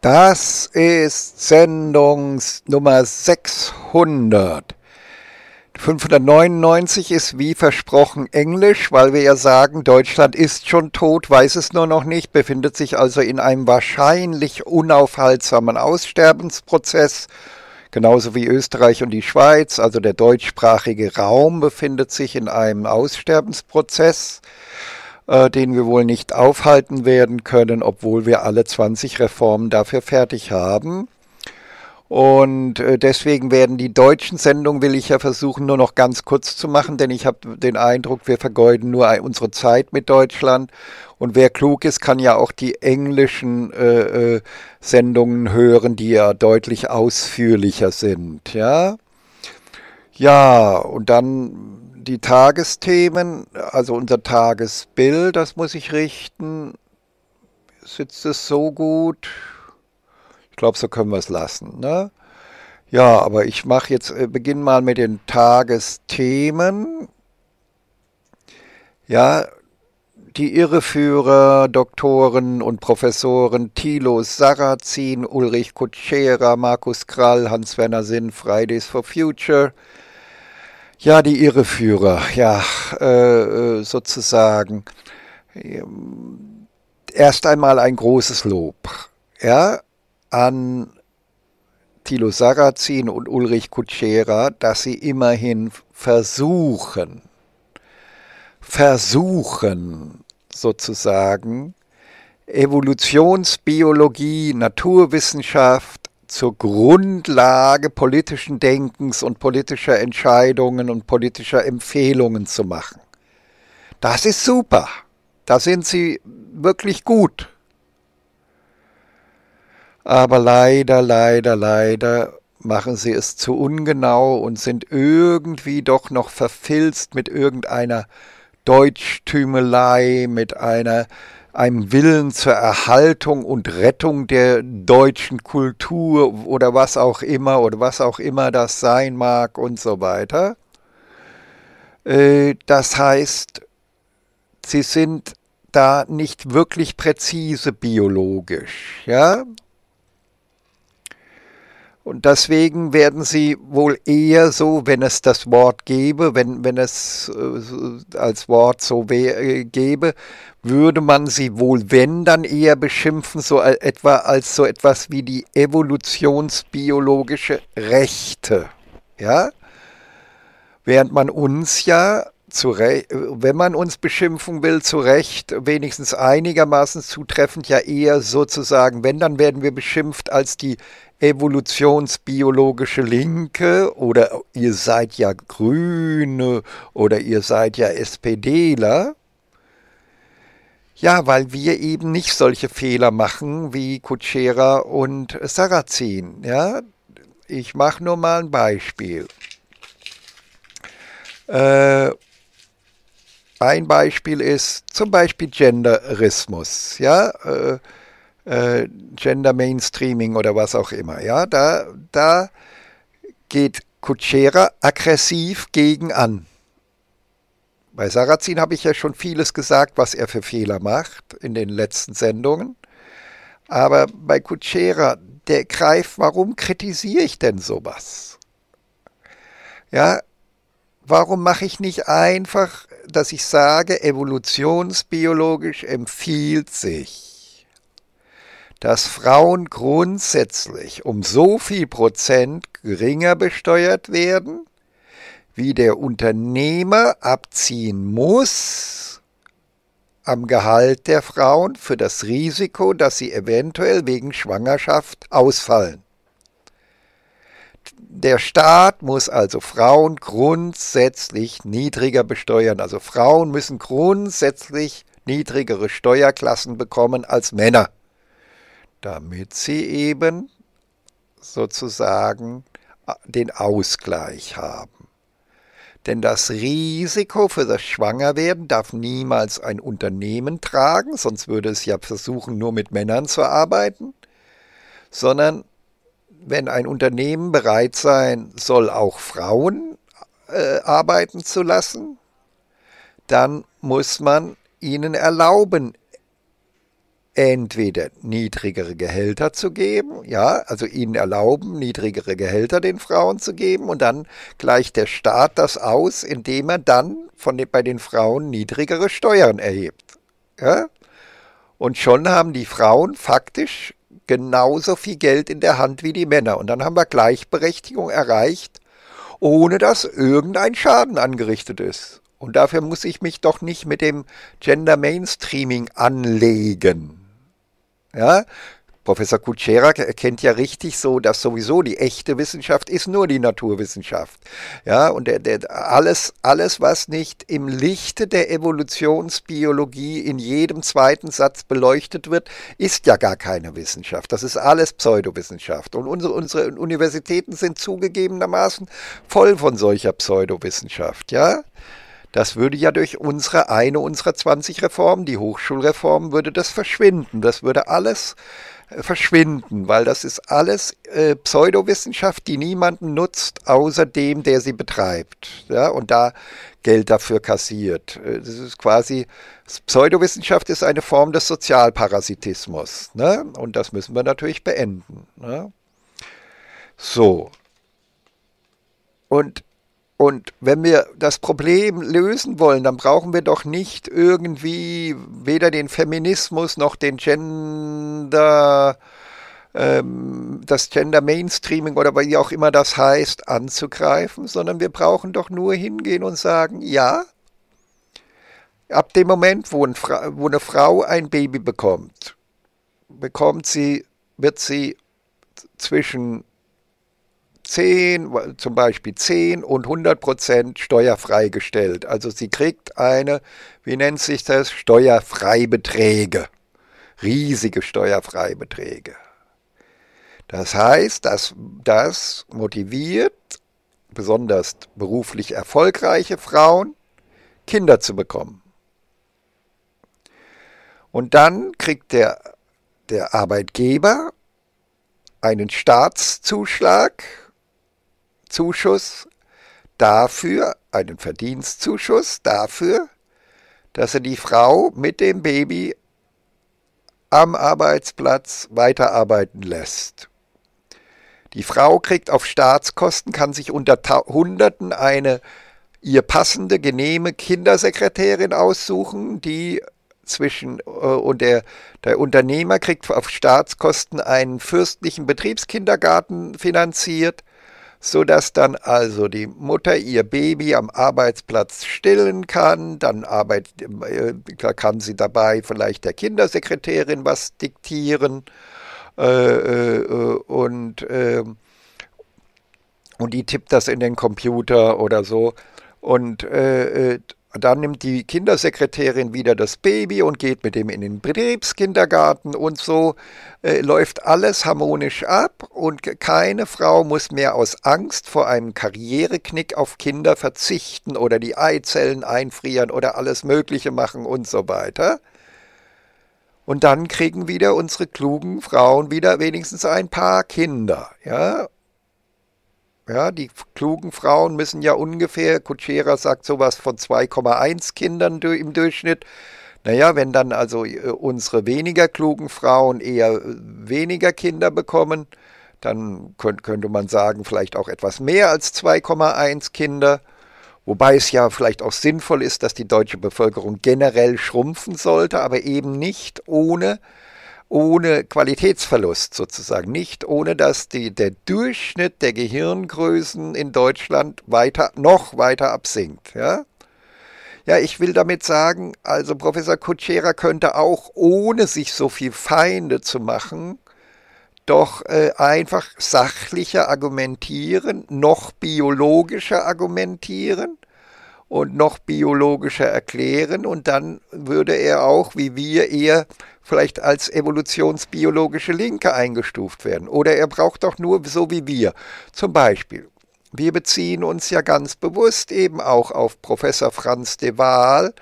Das ist Sendung Nummer 600. 599 ist wie versprochen Englisch, weil wir ja sagen, Deutschland ist schon tot, weiß es nur noch nicht, befindet sich also in einem wahrscheinlich unaufhaltsamen Aussterbensprozess, genauso wie Österreich und die Schweiz, also der deutschsprachige Raum befindet sich in einem Aussterbensprozess äh, den wir wohl nicht aufhalten werden können, obwohl wir alle 20 Reformen dafür fertig haben. Und äh, deswegen werden die deutschen Sendungen, will ich ja versuchen, nur noch ganz kurz zu machen, denn ich habe den Eindruck, wir vergeuden nur unsere Zeit mit Deutschland. Und wer klug ist, kann ja auch die englischen äh, äh, Sendungen hören, die ja deutlich ausführlicher sind. Ja, ja und dann die Tagesthemen, also unser Tagesbild, das muss ich richten. Sitzt es so gut? Ich glaube, so können wir es lassen. Ne? Ja, aber ich mache jetzt, äh, beginne mal mit den Tagesthemen. Ja, die Irreführer, Doktoren und Professoren Thilo Sarrazin, Ulrich Kutschera, Markus Krall, Hans-Werner Sinn, Fridays for Future – ja, die Irreführer, ja, äh, äh, sozusagen. Erst einmal ein großes Lob ja, an Thilo Sarrazin und Ulrich Kutschera, dass sie immerhin versuchen, versuchen sozusagen, Evolutionsbiologie, Naturwissenschaft, zur Grundlage politischen Denkens und politischer Entscheidungen und politischer Empfehlungen zu machen. Das ist super. Da sind sie wirklich gut. Aber leider, leider, leider machen sie es zu ungenau und sind irgendwie doch noch verfilzt mit irgendeiner Deutschtümelei, mit einer einem Willen zur Erhaltung und Rettung der deutschen Kultur oder was auch immer oder was auch immer das sein mag und so weiter. Äh, das heißt, sie sind da nicht wirklich präzise biologisch, ja? Und deswegen werden sie wohl eher so, wenn es das Wort gäbe, wenn, wenn es äh, als Wort so äh, gäbe, würde man sie wohl, wenn, dann eher beschimpfen, so etwa als so etwas wie die evolutionsbiologische Rechte. Ja? Während man uns ja, zu äh, wenn man uns beschimpfen will, zu Recht wenigstens einigermaßen zutreffend ja eher sozusagen, wenn, dann werden wir beschimpft als die evolutionsbiologische Linke oder ihr seid ja Grüne oder ihr seid ja SPDler. Ja, weil wir eben nicht solche Fehler machen wie Kutschera und Sarrazin. Ja? Ich mache nur mal ein Beispiel. Äh, ein Beispiel ist zum Beispiel Genderismus. Ja? Äh, äh, Gender Mainstreaming oder was auch immer. Ja, da, da geht Kutschera aggressiv gegen an. Bei Sarrazin habe ich ja schon vieles gesagt, was er für Fehler macht in den letzten Sendungen. Aber bei Kutschera, der greift, warum kritisiere ich denn sowas? Ja, warum mache ich nicht einfach, dass ich sage, evolutionsbiologisch empfiehlt sich? dass Frauen grundsätzlich um so viel Prozent geringer besteuert werden, wie der Unternehmer abziehen muss am Gehalt der Frauen für das Risiko, dass sie eventuell wegen Schwangerschaft ausfallen. Der Staat muss also Frauen grundsätzlich niedriger besteuern. Also Frauen müssen grundsätzlich niedrigere Steuerklassen bekommen als Männer damit sie eben sozusagen äh, den Ausgleich haben. Denn das Risiko für das Schwangerwerden darf niemals ein Unternehmen tragen, sonst würde es ja versuchen, nur mit Männern zu arbeiten, sondern wenn ein Unternehmen bereit sein soll, auch Frauen äh, arbeiten zu lassen, dann muss man ihnen erlauben, entweder niedrigere Gehälter zu geben, ja, also ihnen erlauben, niedrigere Gehälter den Frauen zu geben und dann gleicht der Staat das aus, indem er dann von den, bei den Frauen niedrigere Steuern erhebt. Ja? Und schon haben die Frauen faktisch genauso viel Geld in der Hand wie die Männer. Und dann haben wir Gleichberechtigung erreicht, ohne dass irgendein Schaden angerichtet ist. Und dafür muss ich mich doch nicht mit dem Gender Mainstreaming anlegen. Ja? Professor Kutschera erkennt ja richtig so, dass sowieso die echte Wissenschaft ist nur die Naturwissenschaft. Ja, und der, der, alles, alles, was nicht im Lichte der Evolutionsbiologie in jedem zweiten Satz beleuchtet wird, ist ja gar keine Wissenschaft. Das ist alles Pseudowissenschaft. Und unsere, unsere Universitäten sind zugegebenermaßen voll von solcher Pseudowissenschaft. Ja. Das würde ja durch unsere eine unserer 20 Reformen, die Hochschulreform, würde das verschwinden. Das würde alles äh, verschwinden, weil das ist alles äh, Pseudowissenschaft, die niemanden nutzt, außer dem, der sie betreibt ja, und da Geld dafür kassiert. Äh, das ist quasi, Pseudowissenschaft ist eine Form des Sozialparasitismus ne? und das müssen wir natürlich beenden. Ne? So. Und und wenn wir das Problem lösen wollen, dann brauchen wir doch nicht irgendwie weder den Feminismus noch den Gender, ähm, das Gender Mainstreaming oder wie auch immer das heißt, anzugreifen, sondern wir brauchen doch nur hingehen und sagen, ja, ab dem Moment, wo, ein wo eine Frau ein Baby bekommt, bekommt sie, wird sie zwischen 10, zum Beispiel 10 und 100 Prozent steuerfrei gestellt. Also sie kriegt eine, wie nennt sich das, Steuerfreibeträge. Riesige Steuerfreibeträge. Das heißt, dass das motiviert besonders beruflich erfolgreiche Frauen, Kinder zu bekommen. Und dann kriegt der, der Arbeitgeber einen Staatszuschlag Zuschuss dafür, einen Verdienstzuschuss dafür, dass er die Frau mit dem Baby am Arbeitsplatz weiterarbeiten lässt. Die Frau kriegt auf Staatskosten, kann sich unter Hunderten eine ihr passende, genehme Kindersekretärin aussuchen, die zwischen äh, und der, der Unternehmer kriegt auf Staatskosten einen fürstlichen Betriebskindergarten finanziert sodass dann also die Mutter ihr Baby am Arbeitsplatz stillen kann, dann arbeit, äh, kann sie dabei vielleicht der Kindersekretärin was diktieren äh, äh, und, äh, und die tippt das in den Computer oder so. Und äh, äh, dann nimmt die Kindersekretärin wieder das Baby und geht mit dem in den Betriebskindergarten und so äh, läuft alles harmonisch ab und keine Frau muss mehr aus Angst vor einem Karriereknick auf Kinder verzichten oder die Eizellen einfrieren oder alles Mögliche machen und so weiter. Und dann kriegen wieder unsere klugen Frauen wieder wenigstens ein paar Kinder, ja, ja, die klugen Frauen müssen ja ungefähr, Kutschera sagt sowas von 2,1 Kindern im Durchschnitt. Naja, wenn dann also äh, unsere weniger klugen Frauen eher äh, weniger Kinder bekommen, dann könnte man sagen, vielleicht auch etwas mehr als 2,1 Kinder. Wobei es ja vielleicht auch sinnvoll ist, dass die deutsche Bevölkerung generell schrumpfen sollte, aber eben nicht ohne, ohne Qualitätsverlust sozusagen, nicht ohne dass die, der Durchschnitt der Gehirngrößen in Deutschland weiter, noch weiter absinkt. Ja? ja, ich will damit sagen, also Professor Kutschera könnte auch ohne sich so viel Feinde zu machen, doch äh, einfach sachlicher argumentieren, noch biologischer argumentieren und noch biologischer erklären und dann würde er auch, wie wir, eher vielleicht als evolutionsbiologische Linke eingestuft werden. Oder er braucht doch nur, so wie wir, zum Beispiel wir beziehen uns ja ganz bewusst eben auch auf Professor Franz de Waal,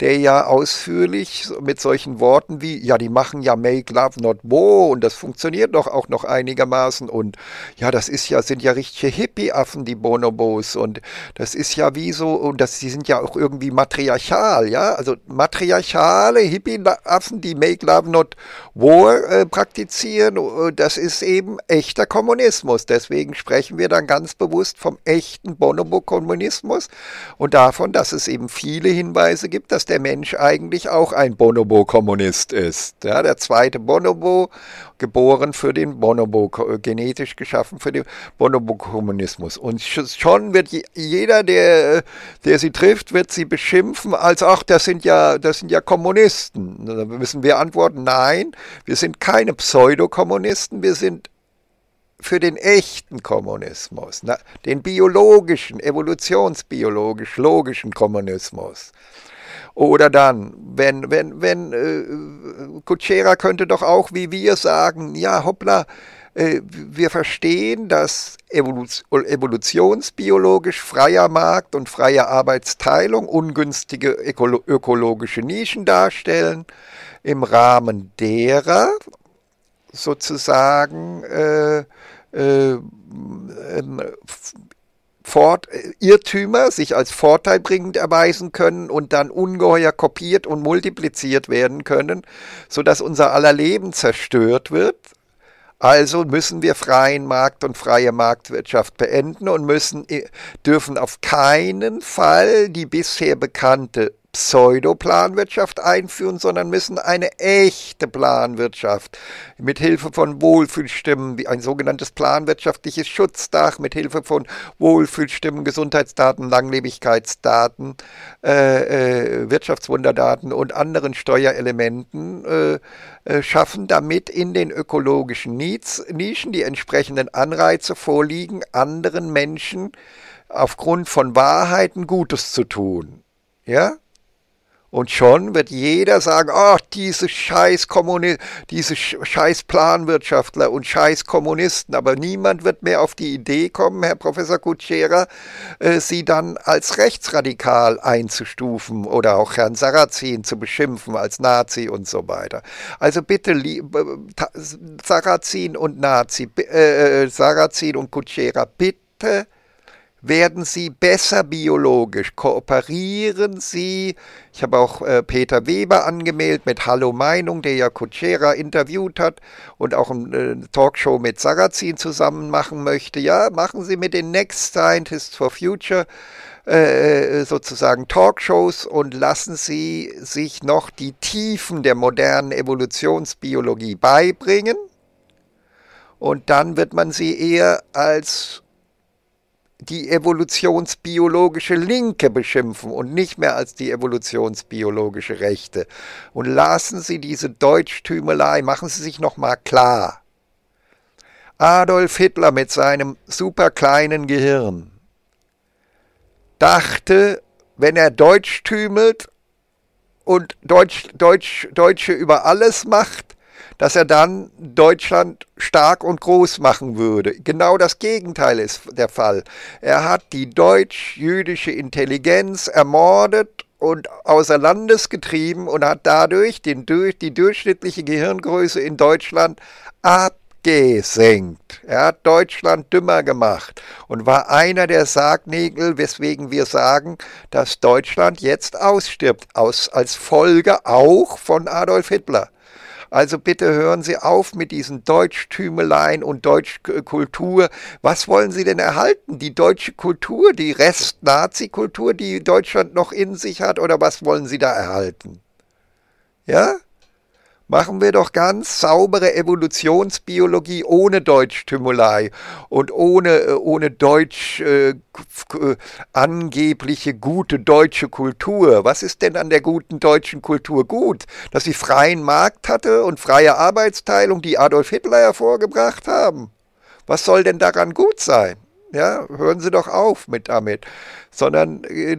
der ja ausführlich mit solchen Worten wie, ja, die machen ja Make Love Not War und das funktioniert doch auch noch einigermaßen und ja, das ist ja, sind ja richtige Hippie-Affen, die Bonobos und das ist ja wie so, und das, die sind ja auch irgendwie matriarchal, ja, also matriarchale Hippie-Affen, die Make Love Not War äh, praktizieren, äh, das ist eben echter Kommunismus, deswegen sprechen wir dann ganz bewusst vom echten Bonobo-Kommunismus und davon, dass es eben viele Hinweise gibt, dass der Mensch eigentlich auch ein Bonobo-Kommunist ist. Ja, der zweite Bonobo, geboren für den Bonobo, äh, genetisch geschaffen für den Bonobo-Kommunismus. Und schon wird jeder, der, der sie trifft, wird sie beschimpfen als, ach, das sind ja, das sind ja Kommunisten. Da müssen wir antworten, nein, wir sind keine Pseudokommunisten, wir sind für den echten Kommunismus, na, den biologischen, evolutionsbiologisch-logischen Kommunismus. Oder dann, wenn, wenn, wenn, äh, Kutschera könnte doch auch wie wir sagen, ja, hoppla, äh, wir verstehen, dass evolutionsbiologisch freier Markt und freie Arbeitsteilung ungünstige ökologische Nischen darstellen, im Rahmen derer sozusagen äh, äh, Fort Irrtümer sich als vorteilbringend erweisen können und dann ungeheuer kopiert und multipliziert werden können, sodass unser aller Leben zerstört wird. Also müssen wir freien Markt und freie Marktwirtschaft beenden und müssen, äh, dürfen auf keinen Fall die bisher bekannte Pseudo-Planwirtschaft einführen, sondern müssen eine echte Planwirtschaft mit Hilfe von Wohlfühlstimmen, wie ein sogenanntes planwirtschaftliches Schutzdach, mit Hilfe von Wohlfühlstimmen, Gesundheitsdaten, Langlebigkeitsdaten, äh, äh, Wirtschaftswunderdaten und anderen Steuerelementen äh, äh schaffen, damit in den ökologischen Nischen die entsprechenden Anreize vorliegen, anderen Menschen aufgrund von Wahrheiten Gutes zu tun. Ja? Und schon wird jeder sagen, ach, oh, diese scheiß diese scheiß Planwirtschaftler und scheiß Kommunisten. Aber niemand wird mehr auf die Idee kommen, Herr Professor Kutschera, äh, sie dann als rechtsradikal einzustufen oder auch Herrn Sarrazin zu beschimpfen als Nazi und so weiter. Also bitte, äh, Sarrazin und Nazi, äh, äh, Sarrazin und Kutschera, bitte werden Sie besser biologisch, kooperieren Sie. Ich habe auch äh, Peter Weber angemeldet mit Hallo Meinung, der ja Kutschera interviewt hat und auch äh, eine Talkshow mit Sarrazin zusammen machen möchte. Ja, machen Sie mit den Next Scientists for Future äh, äh, sozusagen Talkshows und lassen Sie sich noch die Tiefen der modernen Evolutionsbiologie beibringen. Und dann wird man sie eher als die evolutionsbiologische Linke beschimpfen und nicht mehr als die evolutionsbiologische Rechte. Und lassen Sie diese Deutschtümelei, machen Sie sich nochmal klar. Adolf Hitler mit seinem super kleinen Gehirn dachte, wenn er Deutsch tümelt und Deutsch, Deutsch, Deutsche über alles macht, dass er dann Deutschland stark und groß machen würde. Genau das Gegenteil ist der Fall. Er hat die deutsch-jüdische Intelligenz ermordet und außer Landes getrieben und hat dadurch den, die durchschnittliche Gehirngröße in Deutschland abgesenkt. Er hat Deutschland dümmer gemacht und war einer der Sargnägel, weswegen wir sagen, dass Deutschland jetzt ausstirbt, aus, als Folge auch von Adolf Hitler. Also bitte hören Sie auf mit diesen Deutschtümeleien und Deutschkultur. Was wollen Sie denn erhalten? Die deutsche Kultur, die Rest-Nazi-Kultur, die Deutschland noch in sich hat? Oder was wollen Sie da erhalten? Ja? machen wir doch ganz saubere Evolutionsbiologie ohne Deutschstimulei und ohne, äh, ohne deutsch äh, angebliche gute deutsche Kultur. Was ist denn an der guten deutschen Kultur gut? Dass sie freien Markt hatte und freie Arbeitsteilung, die Adolf Hitler hervorgebracht haben. Was soll denn daran gut sein? Ja, hören Sie doch auf mit damit, sondern äh,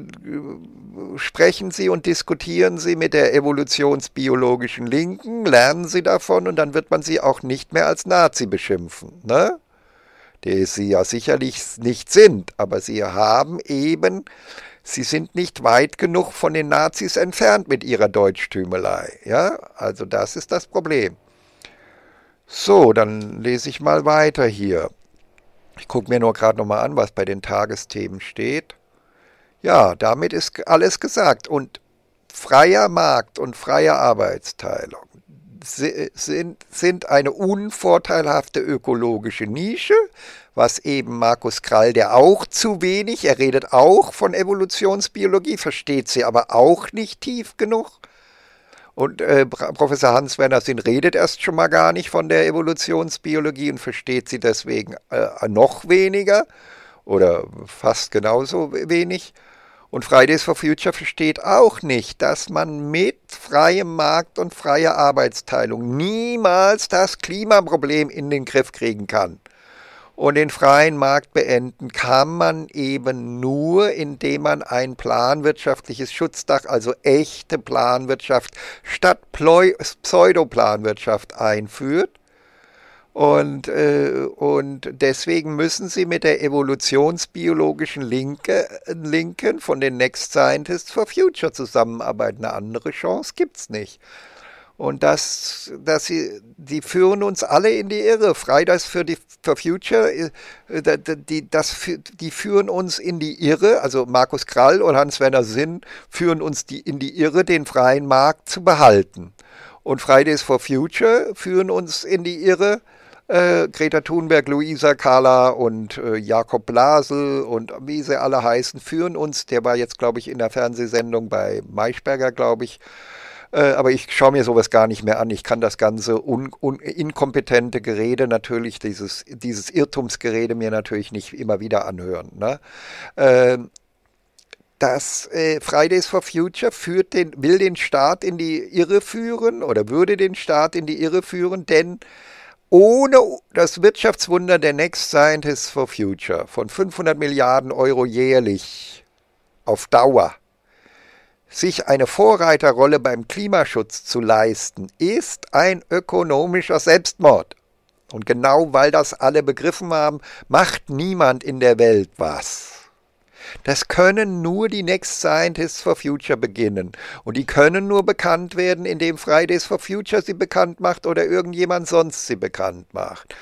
sprechen Sie und diskutieren Sie mit der evolutionsbiologischen Linken, lernen Sie davon und dann wird man Sie auch nicht mehr als Nazi beschimpfen, ne? Die Sie ja sicherlich nicht sind, aber Sie haben eben, Sie sind nicht weit genug von den Nazis entfernt mit Ihrer Deutschtümelei, ja? Also das ist das Problem. So, dann lese ich mal weiter hier. Ich gucke mir nur gerade nochmal an, was bei den Tagesthemen steht. Ja, damit ist alles gesagt. Und freier Markt und freie Arbeitsteilung sind, sind eine unvorteilhafte ökologische Nische, was eben Markus Krall, der auch zu wenig, er redet auch von Evolutionsbiologie, versteht sie aber auch nicht tief genug und äh, Professor Hans Wernersin redet erst schon mal gar nicht von der Evolutionsbiologie und versteht sie deswegen äh, noch weniger oder fast genauso wenig. Und Fridays for Future versteht auch nicht, dass man mit freiem Markt und freier Arbeitsteilung niemals das Klimaproblem in den Griff kriegen kann und den freien Markt beenden kann man eben nur, indem man ein planwirtschaftliches Schutzdach, also echte Planwirtschaft statt Pseudoplanwirtschaft einführt. Und, äh, und deswegen müssen sie mit der evolutionsbiologischen Linke, Linken von den Next Scientists for Future zusammenarbeiten. Eine andere Chance gibt es nicht. Und das, dass sie, die führen uns alle in die Irre. Fridays für die for Future, äh, die, das, die führen uns in die Irre. Also Markus Krall und Hans-Werner Sinn führen uns die, in die Irre, den freien Markt zu behalten. Und Fridays for Future führen uns in die Irre, äh, Greta Thunberg, Luisa Kala und äh, Jakob Blasel und wie sie alle heißen, führen uns, der war jetzt, glaube ich, in der Fernsehsendung bei Maischberger, glaube ich, äh, aber ich schaue mir sowas gar nicht mehr an. Ich kann das ganze un, un, inkompetente Gerede natürlich, dieses, dieses Irrtumsgerede mir natürlich nicht immer wieder anhören. Ne? Ähm, dass äh, Fridays for Future führt den, will den Staat in die Irre führen oder würde den Staat in die Irre führen, denn ohne das Wirtschaftswunder der Next Scientists for Future von 500 Milliarden Euro jährlich auf Dauer sich eine Vorreiterrolle beim Klimaschutz zu leisten, ist ein ökonomischer Selbstmord. Und genau weil das alle begriffen haben, macht niemand in der Welt was. Das können nur die Next Scientists for Future beginnen. Und die können nur bekannt werden, indem Fridays for Future sie bekannt macht oder irgendjemand sonst sie bekannt macht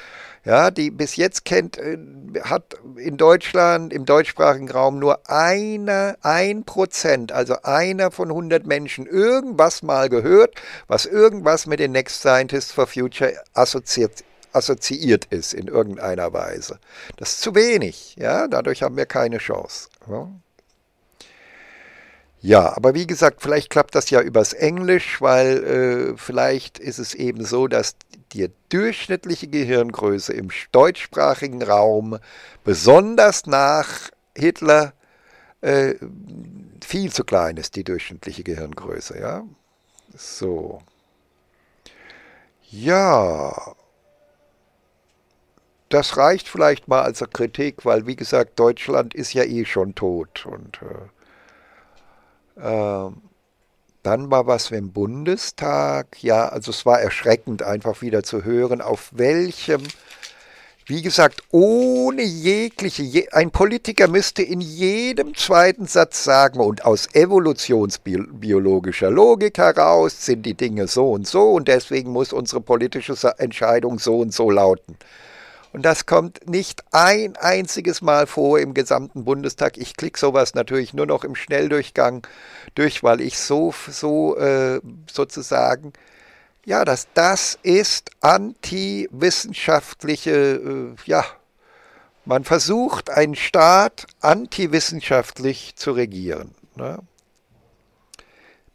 ja, die bis jetzt kennt, äh, hat in Deutschland, im deutschsprachigen Raum nur einer, ein Prozent, also einer von 100 Menschen irgendwas mal gehört, was irgendwas mit den Next Scientists for Future assoziiert assoziiert ist in irgendeiner Weise. Das ist zu wenig, ja, dadurch haben wir keine Chance. Ja. Ja, aber wie gesagt, vielleicht klappt das ja übers Englisch, weil äh, vielleicht ist es eben so, dass die durchschnittliche Gehirngröße im deutschsprachigen Raum besonders nach Hitler äh, viel zu klein ist, die durchschnittliche Gehirngröße. Ja? So. Ja. Das reicht vielleicht mal als Kritik, weil wie gesagt, Deutschland ist ja eh schon tot. Und äh, äh, dann war was im Bundestag. Ja, also es war erschreckend, einfach wieder zu hören, auf welchem, wie gesagt, ohne jegliche, je, ein Politiker müsste in jedem zweiten Satz sagen, und aus evolutionsbiologischer Logik heraus sind die Dinge so und so, und deswegen muss unsere politische Entscheidung so und so lauten. Und das kommt nicht ein einziges Mal vor im gesamten Bundestag. Ich klicke sowas natürlich nur noch im Schnelldurchgang durch, weil ich so, so äh, sozusagen, ja, das, das ist antiwissenschaftliche, äh, ja, man versucht, einen Staat antiwissenschaftlich zu regieren. Ne?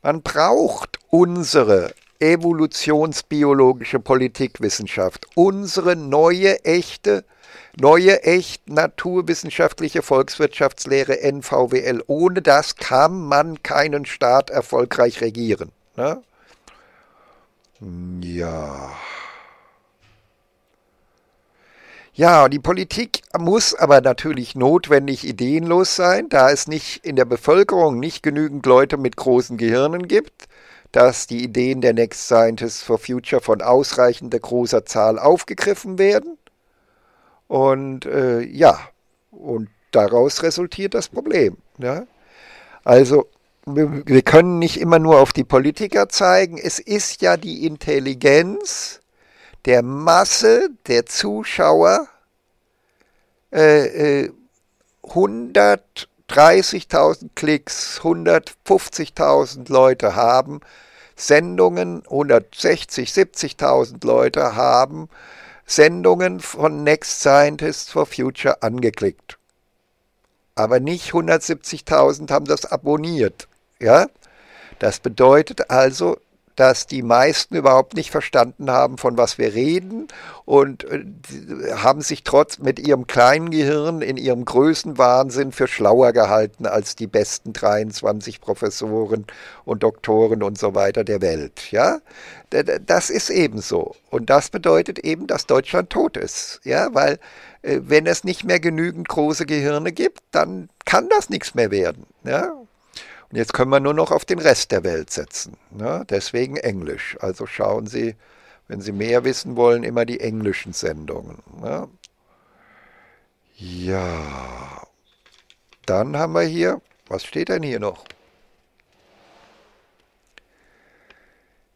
Man braucht unsere evolutionsbiologische Politikwissenschaft, unsere neue echte, neue echt naturwissenschaftliche Volkswirtschaftslehre NVWL. Ohne das kann man keinen Staat erfolgreich regieren. Ne? Ja. Ja, die Politik muss aber natürlich notwendig ideenlos sein, da es nicht in der Bevölkerung nicht genügend Leute mit großen Gehirnen gibt dass die Ideen der Next Scientists for Future von ausreichender großer Zahl aufgegriffen werden. Und äh, ja, und daraus resultiert das Problem. Ne? Also wir, wir können nicht immer nur auf die Politiker zeigen. Es ist ja die Intelligenz der Masse der Zuschauer äh, äh, 100 30.000 Klicks, 150.000 Leute haben Sendungen, 160, 70.000 Leute haben Sendungen von Next Scientists for Future angeklickt. Aber nicht 170.000 haben das abonniert. Ja? Das bedeutet also, dass die meisten überhaupt nicht verstanden haben, von was wir reden und äh, haben sich trotz mit ihrem kleinen Gehirn in ihrem Größenwahnsinn für schlauer gehalten als die besten 23 Professoren und Doktoren und so weiter der Welt. Ja, das ist eben so und das bedeutet eben, dass Deutschland tot ist. Ja, weil äh, wenn es nicht mehr genügend große Gehirne gibt, dann kann das nichts mehr werden. Ja, Jetzt können wir nur noch auf den Rest der Welt setzen. Ne? Deswegen Englisch. Also schauen Sie, wenn Sie mehr wissen wollen, immer die englischen Sendungen. Ne? Ja, dann haben wir hier, was steht denn hier noch?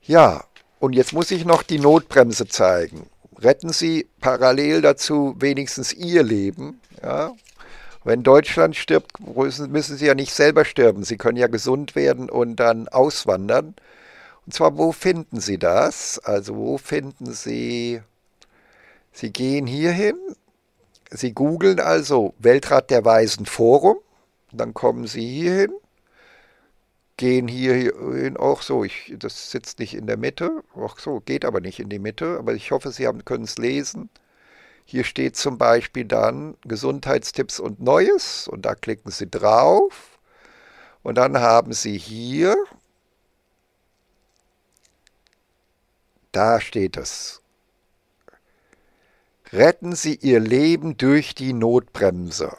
Ja, und jetzt muss ich noch die Notbremse zeigen. Retten Sie parallel dazu wenigstens Ihr Leben. Ja, wenn Deutschland stirbt, müssen sie ja nicht selber sterben. Sie können ja gesund werden und dann auswandern. Und zwar, wo finden sie das? Also wo finden sie... Sie gehen hierhin, Sie googeln also Weltrat der Weisen Forum, dann kommen Sie hierhin, gehen hierhin, auch so, ich, das sitzt nicht in der Mitte, auch so, geht aber nicht in die Mitte, aber ich hoffe, Sie können es lesen. Hier steht zum Beispiel dann Gesundheitstipps und Neues und da klicken Sie drauf und dann haben Sie hier, da steht es, retten Sie Ihr Leben durch die Notbremse.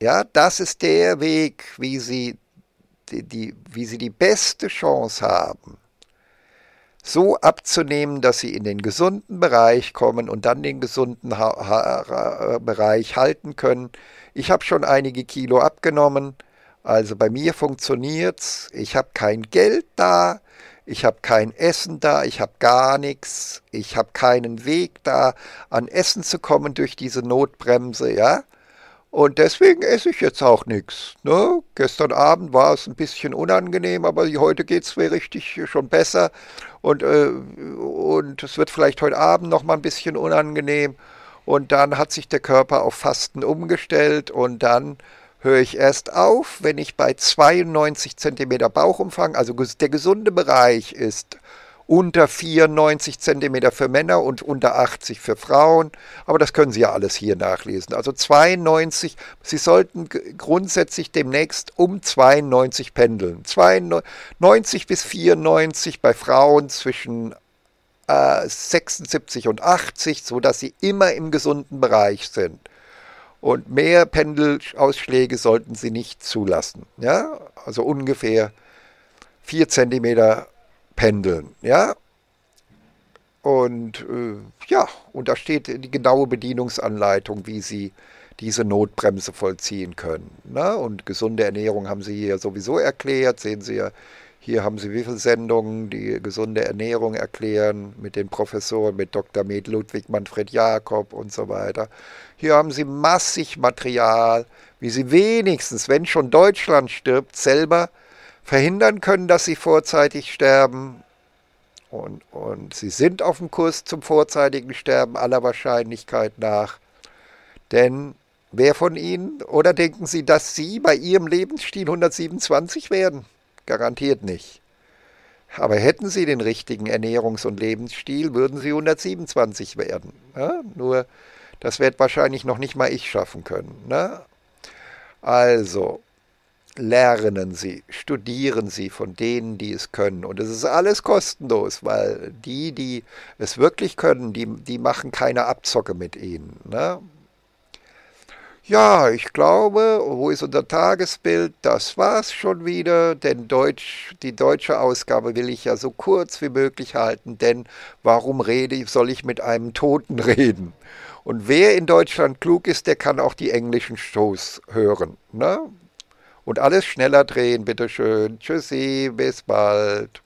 Ja, das ist der Weg, wie Sie die, die wie Sie die beste Chance haben, so abzunehmen, dass sie in den gesunden Bereich kommen und dann den gesunden ha ha Bereich halten können. Ich habe schon einige Kilo abgenommen, also bei mir funktioniert's. Ich habe kein Geld da, ich habe kein Essen da, ich habe gar nichts, ich habe keinen Weg da, an Essen zu kommen durch diese Notbremse, ja. Und deswegen esse ich jetzt auch nichts. Ne? Gestern Abend war es ein bisschen unangenehm, aber heute geht es mir richtig schon besser. Und, äh, und es wird vielleicht heute Abend noch mal ein bisschen unangenehm. Und dann hat sich der Körper auf Fasten umgestellt und dann höre ich erst auf, wenn ich bei 92 cm Bauchumfang, also der gesunde Bereich ist unter 94 cm für Männer und unter 80 für Frauen. Aber das können Sie ja alles hier nachlesen. Also 92, Sie sollten grundsätzlich demnächst um 92 pendeln. 92 bis 94 bei Frauen zwischen äh, 76 und 80, sodass sie immer im gesunden Bereich sind. Und mehr Pendelausschläge sollten Sie nicht zulassen. Ja? Also ungefähr 4 cm pendeln, ja. Und äh, ja, und da steht die genaue Bedienungsanleitung, wie Sie diese Notbremse vollziehen können. Ne? Und gesunde Ernährung haben Sie hier sowieso erklärt, sehen Sie ja. Hier haben Sie wie viele Sendungen, die gesunde Ernährung erklären, mit den Professoren, mit Dr. Med Ludwig Manfred Jakob und so weiter. Hier haben Sie massig Material, wie Sie wenigstens, wenn schon Deutschland stirbt, selber äh, verhindern können, dass sie vorzeitig sterben. Und, und sie sind auf dem Kurs zum vorzeitigen Sterben aller Wahrscheinlichkeit nach. Denn wer von ihnen, oder denken sie, dass sie bei ihrem Lebensstil 127 werden? Garantiert nicht. Aber hätten sie den richtigen Ernährungs- und Lebensstil, würden sie 127 werden. Ja? Ne? Nur, das wird wahrscheinlich noch nicht mal ich schaffen können. Ne? Also, lernen Sie, studieren Sie von denen, die es können. Und es ist alles kostenlos, weil die, die es wirklich können, die, die machen keine Abzocke mit Ihnen. Ne? Ja, ich glaube, wo ist unser Tagesbild? Das war's schon wieder, denn Deutsch, die deutsche Ausgabe will ich ja so kurz wie möglich halten, denn warum rede ich, soll ich mit einem Toten reden? Und wer in Deutschland klug ist, der kann auch die englischen Shows hören. Ne? Und alles schneller drehen, bitteschön. Tschüssi, bis bald.